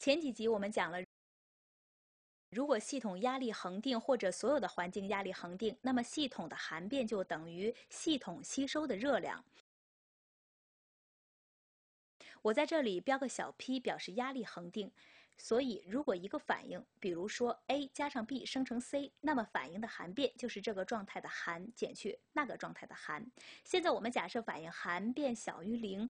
前几集我们讲了，如果系统压力恒定，或者所有的环境压力恒定，那么系统的焓变就等于系统吸收的热量。我在这里标个小 p 表示压力恒定，所以如果一个反应，比如说 A 加上 B 生成 C，那么反应的焓变就是这个状态的焓减去那个状态的焓。现在我们假设反应焓变小于零。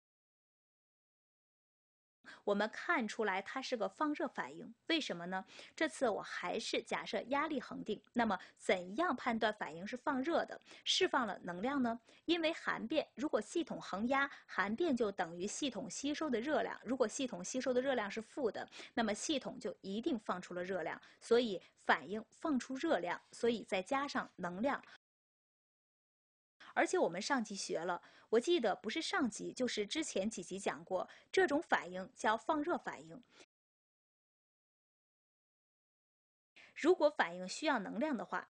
我们看出来它是个放热反应，为什么呢？这次我还是假设压力恒定，那么怎样判断反应是放热的，释放了能量呢？因为含变，如果系统恒压，含变就等于系统吸收的热量，如果系统吸收的热量是负的，那么系统就一定放出了热量，所以反应放出热量，所以再加上能量。而且我们上集学了，我记得不是上集，就是之前几集讲过，这种反应叫放热反应。如果反应需要能量的话，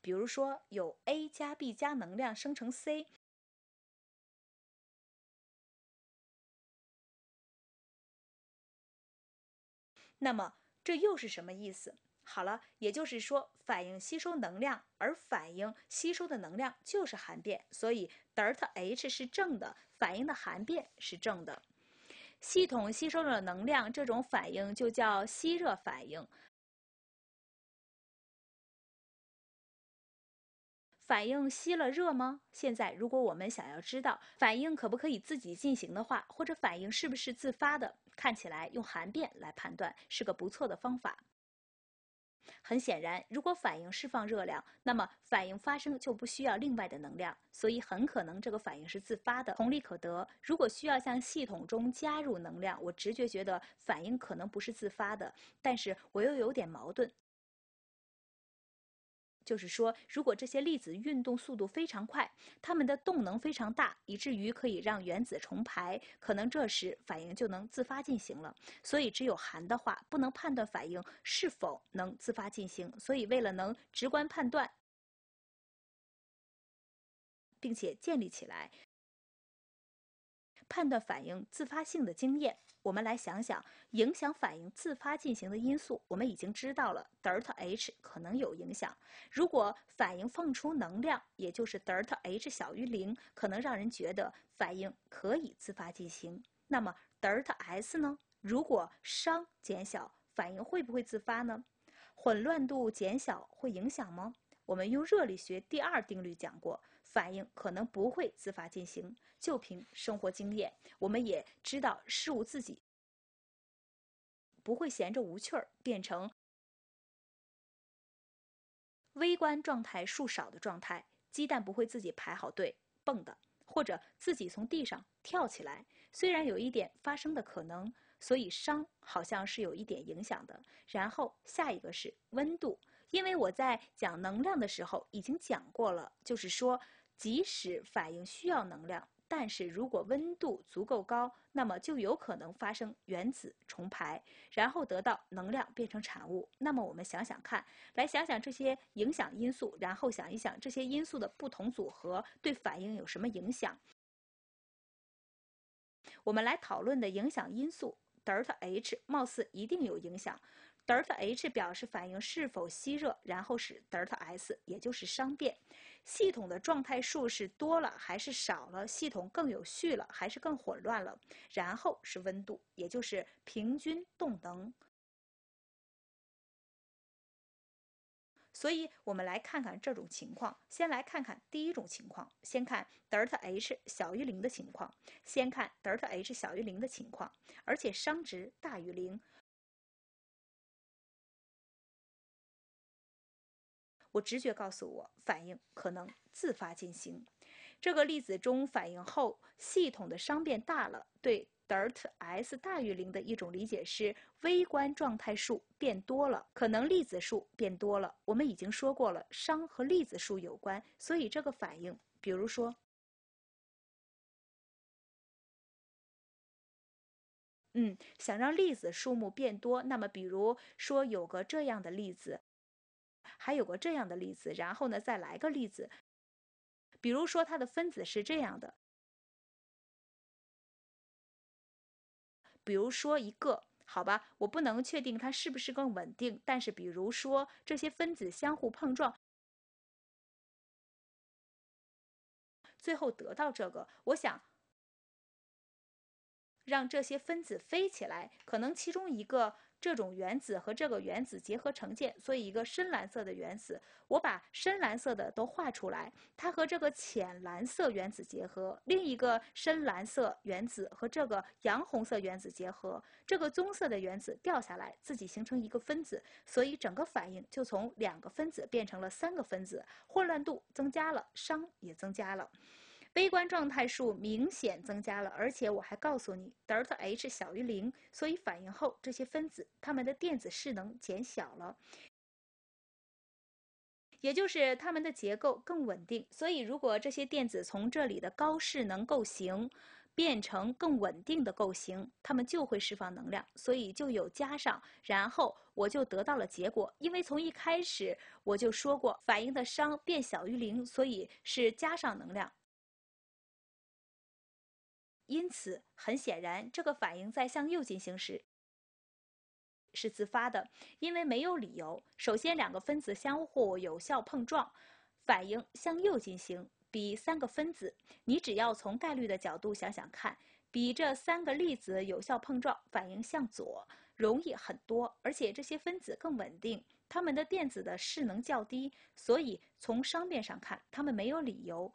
比如说有 A 加 B 加能量生成 C，那么这又是什么意思？好了，也就是说，反应吸收能量，而反应吸收的能量就是焓变，所以德尔塔 H 是正的，反应的焓变是正的，系统吸收了能量，这种反应就叫吸热反应。反应吸了热吗？现在如果我们想要知道反应可不可以自己进行的话，或者反应是不是自发的，看起来用焓变来判断是个不错的方法。很显然，如果反应释放热量，那么反应发生就不需要另外的能量，所以很可能这个反应是自发的。同理可得，如果需要向系统中加入能量，我直觉觉得反应可能不是自发的，但是我又有点矛盾。就是说，如果这些粒子运动速度非常快，它们的动能非常大，以至于可以让原子重排，可能这时反应就能自发进行了。所以，只有含的话，不能判断反应是否能自发进行。所以，为了能直观判断，并且建立起来判断反应自发性的经验。我们来想想，影响反应自发进行的因素，我们已经知道了德塔 h 可能有影响。如果反应放出能量，也就是德塔 h 小于零，可能让人觉得反应可以自发进行。那么德塔 s 呢？如果熵减小，反应会不会自发呢？混乱度减小会影响吗？我们用热力学第二定律讲过。反应可能不会自发进行，就凭生活经验，我们也知道事物自己不会闲着无趣儿变成微观状态数少的状态。鸡蛋不会自己排好队蹦的，或者自己从地上跳起来。虽然有一点发生的可能，所以伤好像是有一点影响的。然后下一个是温度，因为我在讲能量的时候已经讲过了，就是说。即使反应需要能量，但是如果温度足够高，那么就有可能发生原子重排，然后得到能量变成产物。那么我们想想看，来想想这些影响因素，然后想一想这些因素的不同组合对反应有什么影响。我们来讨论的影响因素，德尔塔 H 貌似一定有影响。德尔塔 H 表示反应是否吸热，然后是德尔塔 S，也就是熵变。系统的状态数是多了还是少了？系统更有序了还是更混乱了？然后是温度，也就是平均动能。所以，我们来看看这种情况。先来看看第一种情况，先看德尔塔 H 小于零的情况，先看德尔塔 H 小于零的情况，而且熵值大于零。我直觉告诉我，反应可能自发进行。这个例子中，反应后系统的熵变大了。对德尔塔 S 大于零的一种理解是，微观状态数变多了，可能粒子数变多了。我们已经说过了，熵和粒子数有关，所以这个反应，比如说，嗯，想让粒子数目变多，那么比如说有个这样的例子。还有个这样的例子，然后呢，再来个例子，比如说它的分子是这样的，比如说一个，好吧，我不能确定它是不是更稳定，但是比如说这些分子相互碰撞，最后得到这个，我想让这些分子飞起来，可能其中一个。这种原子和这个原子结合成键，所以一个深蓝色的原子，我把深蓝色的都画出来，它和这个浅蓝色原子结合，另一个深蓝色原子和这个洋红色原子结合，这个棕色的原子掉下来，自己形成一个分子，所以整个反应就从两个分子变成了三个分子，混乱度增加了，熵也增加了。悲观状态数明显增加了，而且我还告诉你，德尔塔 H 小于零，所以反应后这些分子它们的电子势能减小了，也就是它们的结构更稳定。所以如果这些电子从这里的高势能构型变成更稳定的构型，它们就会释放能量，所以就有加上，然后我就得到了结果。因为从一开始我就说过，反应的熵变小于零，所以是加上能量。因此，很显然，这个反应在向右进行时是自发的，因为没有理由。首先，两个分子相互有效碰撞，反应向右进行；比三个分子，你只要从概率的角度想想看，比这三个粒子有效碰撞反应向左容易很多。而且，这些分子更稳定，它们的电子的势能较低，所以从熵变上看，它们没有理由。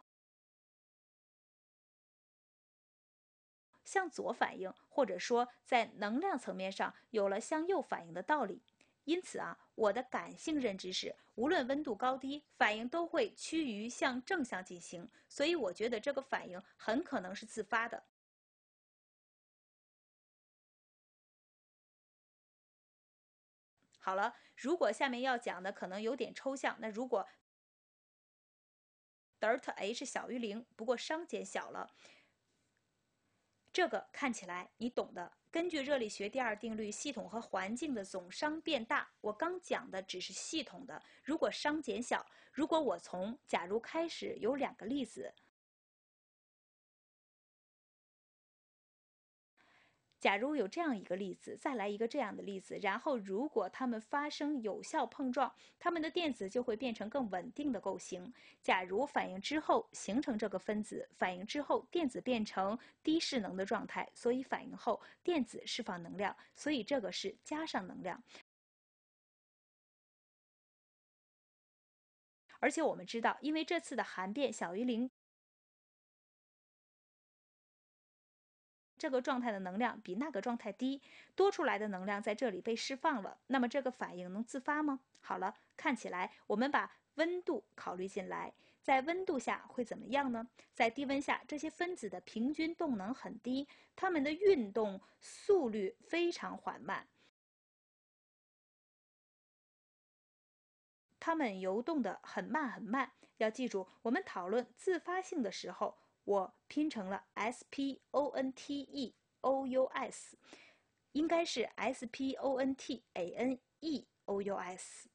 向左反应，或者说在能量层面上有了向右反应的道理，因此啊，我的感性认知是，无论温度高低，反应都会趋于向正向进行，所以我觉得这个反应很可能是自发的。好了，如果下面要讲的可能有点抽象，那如果德尔塔 H 小于零，不过熵减小了。这个看起来你懂的。根据热力学第二定律，系统和环境的总熵变大。我刚讲的只是系统的。如果熵减小，如果我从假如开始有两个粒子。假如有这样一个例子，再来一个这样的例子，然后如果它们发生有效碰撞，它们的电子就会变成更稳定的构型。假如反应之后形成这个分子，反应之后电子变成低势能的状态，所以反应后电子释放能量，所以这个是加上能量。而且我们知道，因为这次的焓变小于零。这个状态的能量比那个状态低，多出来的能量在这里被释放了。那么这个反应能自发吗？好了，看起来我们把温度考虑进来，在温度下会怎么样呢？在低温下，这些分子的平均动能很低，它们的运动速率非常缓慢，它们游动的很慢很慢。要记住，我们讨论自发性的时候。我拼成了 s p o n t e o u s，应该是 s p o n t a n e o u s，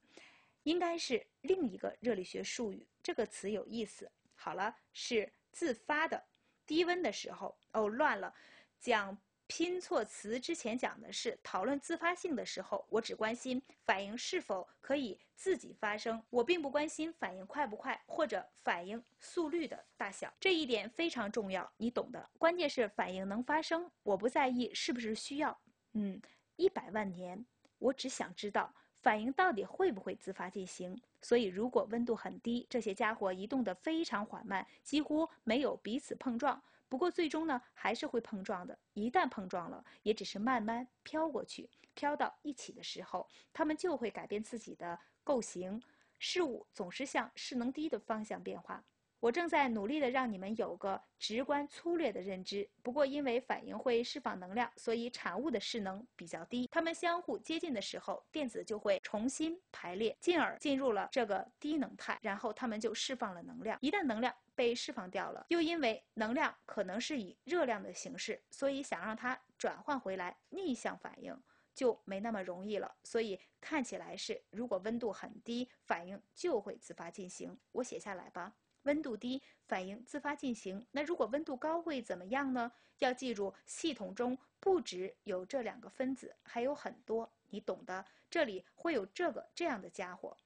应该是另一个热力学术语。这个词有意思。好了，是自发的，低温的时候。哦，乱了，讲。拼错词之前讲的是讨论自发性的时候，我只关心反应是否可以自己发生，我并不关心反应快不快或者反应速率的大小。这一点非常重要，你懂的。关键是反应能发生，我不在意是不是需要。嗯，一百万年，我只想知道反应到底会不会自发进行。所以，如果温度很低，这些家伙移动的非常缓慢，几乎没有彼此碰撞。不过最终呢，还是会碰撞的。一旦碰撞了，也只是慢慢飘过去。飘到一起的时候，它们就会改变自己的构型。事物总是向势能低的方向变化。我正在努力的让你们有个直观粗略的认知。不过因为反应会释放能量，所以产物的势能比较低。它们相互接近的时候，电子就会重新排列，进而进入了这个低能态。然后它们就释放了能量。一旦能量。被释放掉了，又因为能量可能是以热量的形式，所以想让它转换回来，逆向反应就没那么容易了。所以看起来是，如果温度很低，反应就会自发进行。我写下来吧，温度低，反应自发进行。那如果温度高会怎么样呢？要记住，系统中不只有这两个分子，还有很多，你懂的。这里会有这个这样的家伙。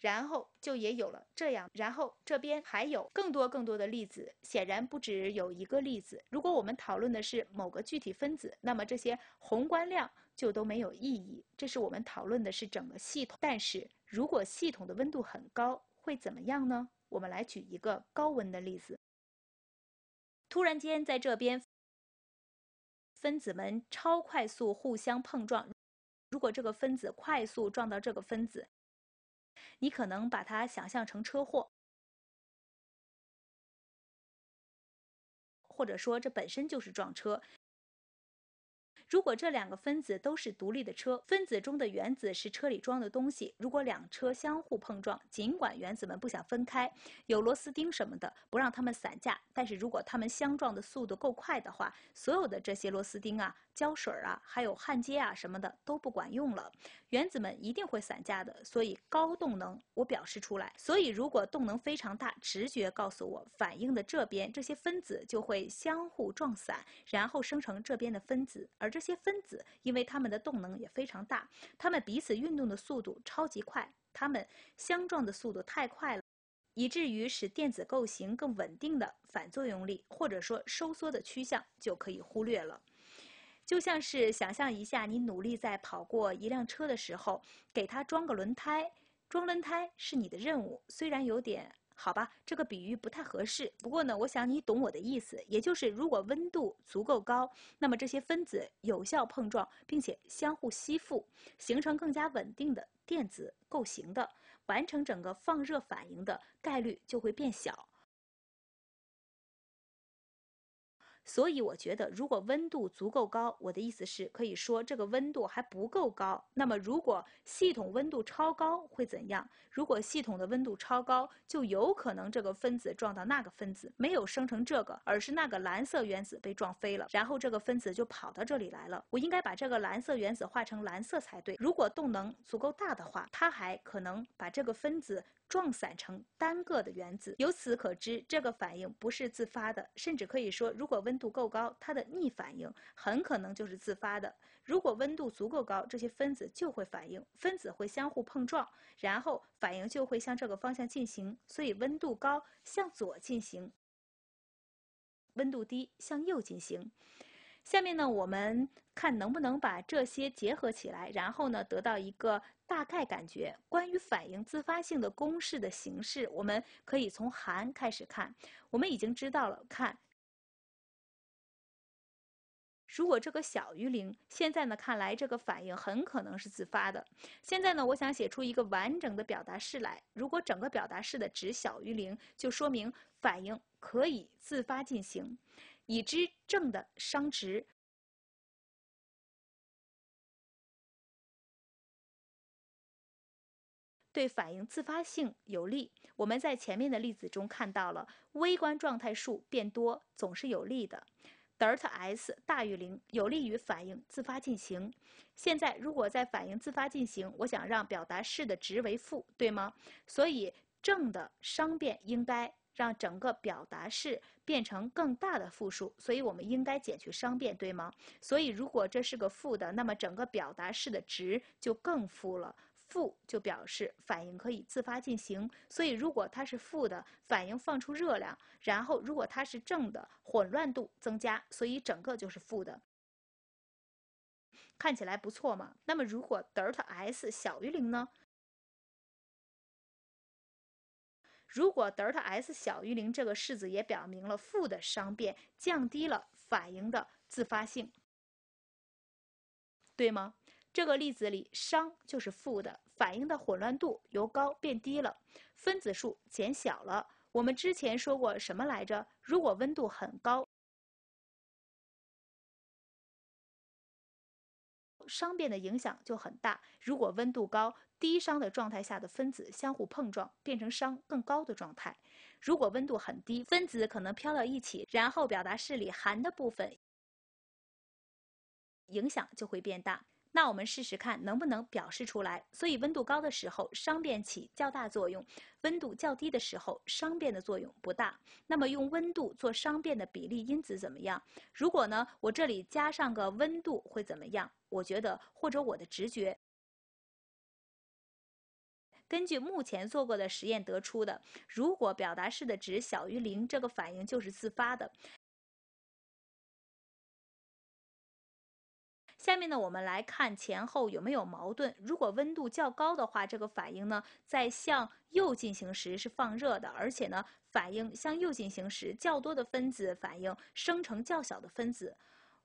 然后就也有了这样，然后这边还有更多更多的例子，显然不只有一个例子。如果我们讨论的是某个具体分子，那么这些宏观量就都没有意义。这是我们讨论的是整个系统。但是如果系统的温度很高，会怎么样呢？我们来举一个高温的例子。突然间在这边，分子们超快速互相碰撞。如果这个分子快速撞到这个分子，你可能把它想象成车祸，或者说这本身就是撞车。如果这两个分子都是独立的车，分子中的原子是车里装的东西。如果两车相互碰撞，尽管原子们不想分开，有螺丝钉什么的不让它们散架，但是如果它们相撞的速度够快的话，所有的这些螺丝钉啊。胶水啊，还有焊接啊什么的都不管用了，原子们一定会散架的。所以高动能我表示出来。所以如果动能非常大，直觉告诉我，反应的这边这些分子就会相互撞散，然后生成这边的分子。而这些分子因为它们的动能也非常大，它们彼此运动的速度超级快，它们相撞的速度太快了，以至于使电子构型更稳定的反作用力或者说收缩的趋向就可以忽略了。就像是想象一下，你努力在跑过一辆车的时候，给它装个轮胎。装轮胎是你的任务，虽然有点好吧，这个比喻不太合适。不过呢，我想你懂我的意思。也就是，如果温度足够高，那么这些分子有效碰撞并且相互吸附，形成更加稳定的电子构型的，完成整个放热反应的概率就会变小。所以我觉得，如果温度足够高，我的意思是，可以说这个温度还不够高。那么，如果系统温度超高会怎样？如果系统的温度超高，就有可能这个分子撞到那个分子，没有生成这个，而是那个蓝色原子被撞飞了，然后这个分子就跑到这里来了。我应该把这个蓝色原子画成蓝色才对。如果动能足够大的话，它还可能把这个分子撞散成单个的原子。由此可知，这个反应不是自发的，甚至可以说，如果温度够高，它的逆反应很可能就是自发的。如果温度足够高，这些分子就会反应，分子会相互碰撞，然后反应就会向这个方向进行。所以温度高向左进行，温度低向右进行。下面呢，我们看能不能把这些结合起来，然后呢得到一个大概感觉关于反应自发性的公式的形式。我们可以从焓开始看，我们已经知道了看。如果这个小于零，现在呢看来这个反应很可能是自发的。现在呢我想写出一个完整的表达式来。如果整个表达式的值小于零，就说明反应可以自发进行。已知正的熵值对反应自发性有利。我们在前面的例子中看到了，微观状态数变多总是有利的。德尔塔 S 大于零，有利于反应自发进行。现在如果在反应自发进行，我想让表达式的值为负，对吗？所以正的商变应该让整个表达式变成更大的负数，所以我们应该减去商变，对吗？所以如果这是个负的，那么整个表达式的值就更负了。负就表示反应可以自发进行，所以如果它是负的，反应放出热量；然后如果它是正的，混乱度增加，所以整个就是负的，看起来不错嘛。那么如果德尔塔 S 小于零呢？如果德尔塔 S 小于零，这个式子也表明了负的熵变降低了反应的自发性，对吗？这个例子里，熵就是负的，反应的混乱度由高变低了，分子数减小了。我们之前说过什么来着？如果温度很高，熵变的影响就很大；如果温度高，低熵的状态下的分子相互碰撞变成熵更高的状态；如果温度很低，分子可能飘到一起，然后表达式里含的部分影响就会变大。那我们试试看能不能表示出来。所以温度高的时候熵变起较大作用，温度较低的时候熵变的作用不大。那么用温度做熵变的比例因子怎么样？如果呢，我这里加上个温度会怎么样？我觉得或者我的直觉，根据目前做过的实验得出的，如果表达式的值小于零，这个反应就是自发的。下面呢，我们来看前后有没有矛盾。如果温度较高的话，这个反应呢，在向右进行时是放热的，而且呢，反应向右进行时，较多的分子反应生成较小的分子。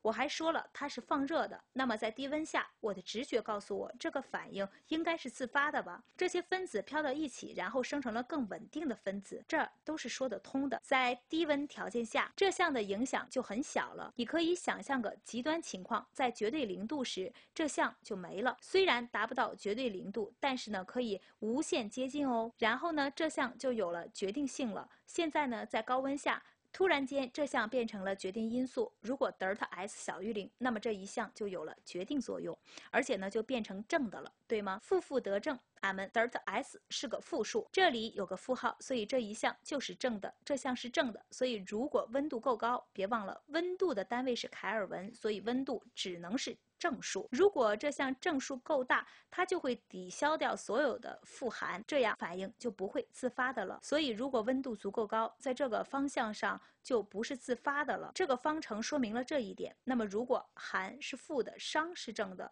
我还说了，它是放热的。那么在低温下，我的直觉告诉我，这个反应应该是自发的吧？这些分子飘到一起，然后生成了更稳定的分子，这都是说得通的。在低温条件下，这项的影响就很小了。你可以想象个极端情况，在绝对零度时，这项就没了。虽然达不到绝对零度，但是呢，可以无限接近哦。然后呢，这项就有了决定性了。现在呢，在高温下。突然间，这项变成了决定因素。如果德尔塔 S 小于零，那么这一项就有了决定作用，而且呢，就变成正的了。对吗？负负得正，俺们德尔塔 S 是个负数，这里有个负号，所以这一项就是正的。这项是正的，所以如果温度够高，别忘了温度的单位是凯尔文，所以温度只能是正数。如果这项正数够大，它就会抵消掉所有的负函，这样反应就不会自发的了。所以如果温度足够高，在这个方向上就不是自发的了。这个方程说明了这一点。那么如果函是负的，熵是正的。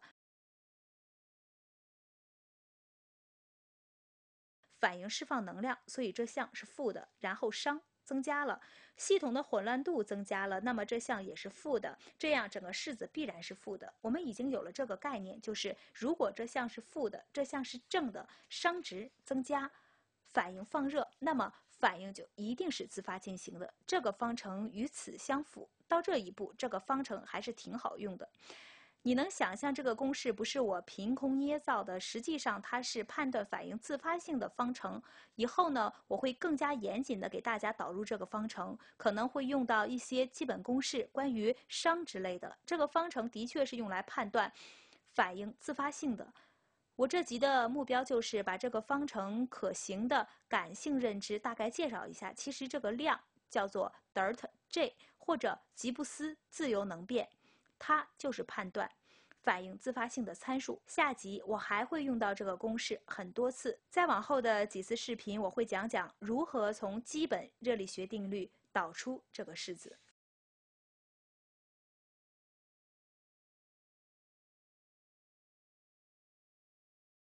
反应释放能量，所以这项是负的。然后熵增加了，系统的混乱度增加了，那么这项也是负的。这样整个式子必然是负的。我们已经有了这个概念，就是如果这项是负的，这项是正的，熵值增加，反应放热，那么反应就一定是自发进行的。这个方程与此相符。到这一步，这个方程还是挺好用的。你能想象这个公式不是我凭空捏造的？实际上它是判断反应自发性的方程。以后呢，我会更加严谨的给大家导入这个方程，可能会用到一些基本公式，关于熵之类的。这个方程的确是用来判断反应自发性的。我这集的目标就是把这个方程可行的感性认知大概介绍一下。其实这个量叫做德尔塔 G 或者吉布斯自由能变，它就是判断。反映自发性的参数，下集我还会用到这个公式很多次。再往后的几次视频，我会讲讲如何从基本热力学定律导出这个式子。